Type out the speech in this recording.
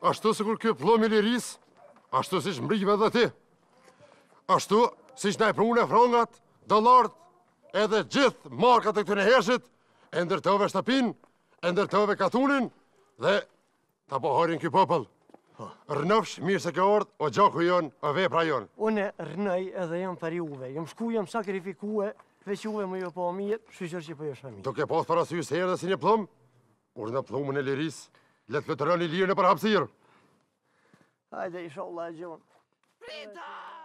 Ashtu se kur kjo plomi liris, ashtu si që mbrikime dhe ti. Ashtu si që naj prune frongat, dolarët, edhe gjithë markat e këtune heshit, e ndërtove shtapin, e ndërtove katunin, dhe të pohorin kjo popël. Rënëfsh, mirë se kjo ordë, o gjoku jonë, o vepra jonë. Une rënëj edhe jam për juve. jam shku, jam sakrifikue, veç uve më jo po mirë, shqyqër që po jo shëmi. Do ke posë parasysë herë dhe si një plomë, ur në plomën e lirisë, Letë vetë rëni lirë në për hapësirë. Hajde, isha Allah e gjelëm. Prita!